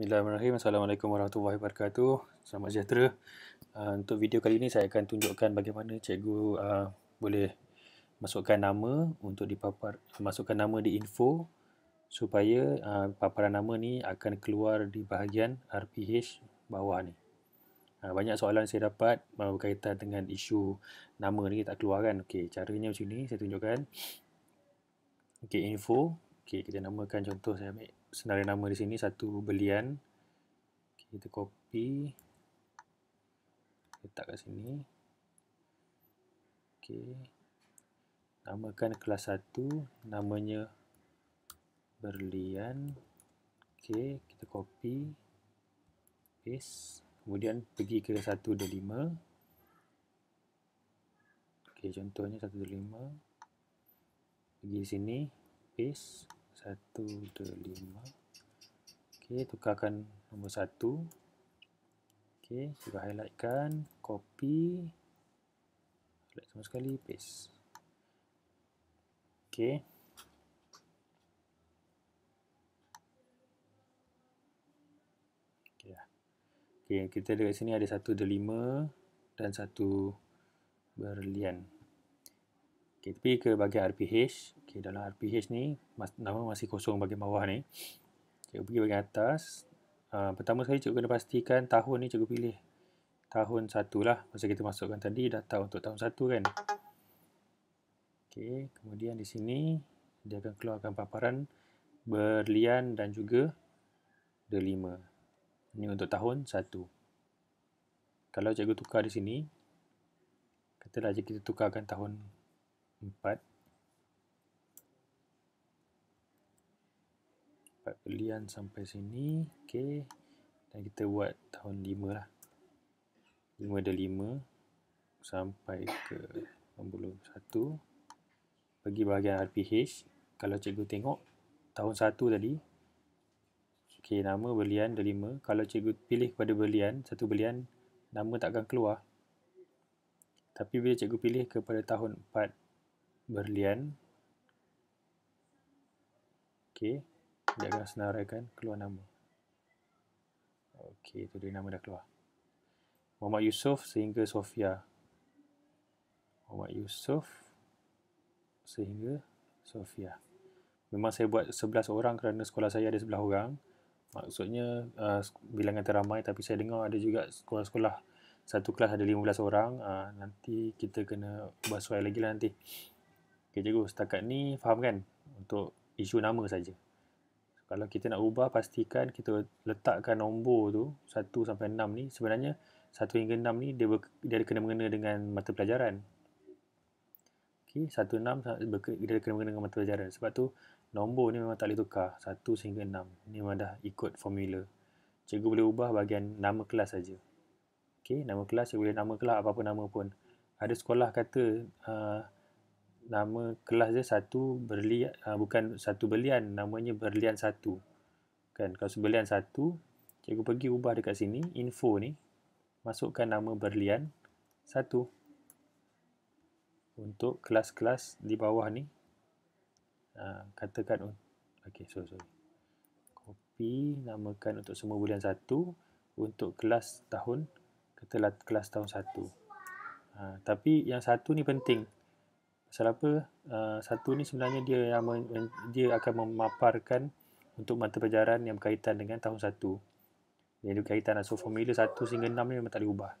Bismillahirrahmanirrahim. Assalamualaikum warahmatullahi wabarakatuh. Selamat sejahtera. Uh, untuk video kali ini saya akan tunjukkan bagaimana cikgu uh, boleh masukkan nama untuk dipapar masukkan nama di info supaya uh, paparan nama ni akan keluar di bahagian RPH bawah ni. Uh, banyak soalan saya dapat berkaitan dengan isu nama ni tak keluar kan. Okey, caranya macam ni saya tunjukkan. Okey, info Okey, kita namakan contoh saya ambil senarai nama di sini satu belian. Okay, kita copy letak kat sini. Okey. Namakan kelas 1 namanya berlian. Okey, kita copy paste. Kemudian pergi ke 125. Okey, contohnya 125. Pergi sini, paste. 1, 2, 5 ok, tukarkan nombor satu. Okay, juga highlightkan copy highlight sama sekali, paste Okay. okay lah. kita ada sini ada satu 2, 5 dan satu berlian Okay, tapi ke bahagian RPH. Okay, dalam RPH ni, mas, nama masih kosong bahagian bawah ni. Okay, pergi bahagian atas. Uh, pertama sekali cikgu kena pastikan tahun ni cikgu pilih. Tahun 1 lah. Masa kita masukkan tadi data untuk tahun 1 kan. Okay, kemudian di sini dia akan keluarkan paparan berlian dan juga delima. Ini untuk tahun 1. Kalau cikgu tukar di sini, katalah cikgu kita tukarkan tahun empat empat belian sampai sini ok dan kita buat tahun lima lah lima dan lima sampai ke puluh satu bagi bahagian RPH kalau cikgu tengok tahun satu tadi okay nama belian dan lima kalau cikgu pilih pada belian satu belian nama tak akan keluar tapi bila cikgu pilih kepada tahun empat berlian Okey, dia akan senaraikan keluar nama Okey, tu dia nama dah keluar Muhammad Yusof sehingga Sofia Muhammad Yusof sehingga Sofia Memang saya buat 11 orang kerana sekolah saya ada 11 orang Maksudnya uh, bilangan teramai tapi saya dengar ada juga sekolah-sekolah Satu kelas ada 15 orang uh, Nanti kita kena buat suai lagi lah nanti Okey cikgu setakat ni faham kan untuk isu nama saja. Kalau kita nak ubah pastikan kita letakkan nombor tu 1 sampai 6 ni sebenarnya 1 hingga 6 ni dia ber, dia ada kena mengena dengan mata pelajaran. Okay 1 6 ber, dia ada kena mengena dengan mata pelajaran. Sebab tu nombor ni memang tak boleh tukar 1 sehingga 6. Ni memang dah ikut formula. Cikgu boleh ubah bahagian nama kelas saja. Okay nama kelas cikgu boleh nama kelas apa-apa nama pun. Ada sekolah kata uh, nama kelas dia satu berlian uh, bukan satu berlian namanya berlian satu kan kalau sebelian satu cikgu pergi ubah dekat sini info ni masukkan nama berlian satu untuk kelas-kelas di bawah ni uh, katakan okey sorry sorry copy namakan untuk semua bulan satu untuk kelas tahun kita kelas tahun satu uh, tapi yang satu ni penting pasal apa uh, satu ni sebenarnya dia yang me- dia akan memaparkan untuk mata pelajaran yang berkaitan dengan tahun 1 yang berkaitan so formula 1 sehingga 6 ni memang tak boleh ubah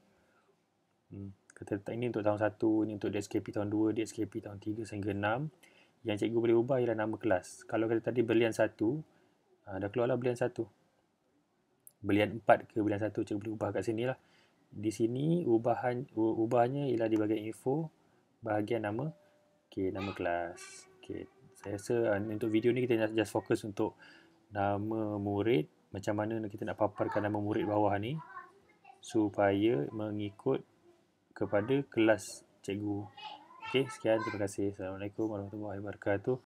hmm. kata tak ini untuk tahun 1 ni untuk DSKP tahun 2 DSKP tahun 3 sehingga 6 yang cikgu boleh ubah ialah nama kelas kalau kata tadi belian 1 uh, eh, dah keluarlah belian 1 belian 4 ke belian 1 cikgu boleh ubah kat sini lah di sini ubahan ubahnya ialah di bahagian info bahagian nama Okay, nama kelas. Okay, saya rasa ah, untuk video ni kita nak just fokus untuk nama murid. Macam mana kita nak paparkan nama murid bawah ni. Supaya mengikut kepada kelas cikgu. Okay, sekian. Terima kasih. Assalamualaikum warahmatullahi wabarakatuh.